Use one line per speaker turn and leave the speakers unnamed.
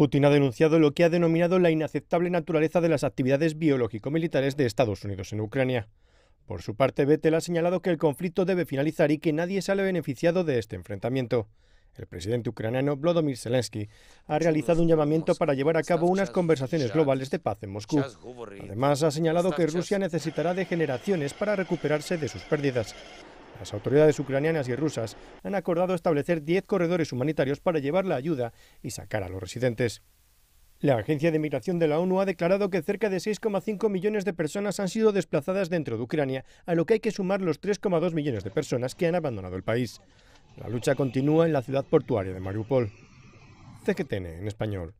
Putin ha denunciado lo que ha denominado la inaceptable naturaleza de las actividades biológico-militares de Estados Unidos en Ucrania. Por su parte, Vettel ha señalado que el conflicto debe finalizar y que nadie sale beneficiado de este enfrentamiento. El presidente ucraniano Vladimir Zelensky ha realizado un llamamiento para llevar a cabo unas conversaciones globales de paz en Moscú. Además, ha señalado que Rusia necesitará de generaciones para recuperarse de sus pérdidas. Las autoridades ucranianas y rusas han acordado establecer 10 corredores humanitarios para llevar la ayuda y sacar a los residentes. La Agencia de Migración de la ONU ha declarado que cerca de 6,5 millones de personas han sido desplazadas dentro de Ucrania, a lo que hay que sumar los 3,2 millones de personas que han abandonado el país. La lucha continúa en la ciudad portuaria de Mariupol. CGTN en español.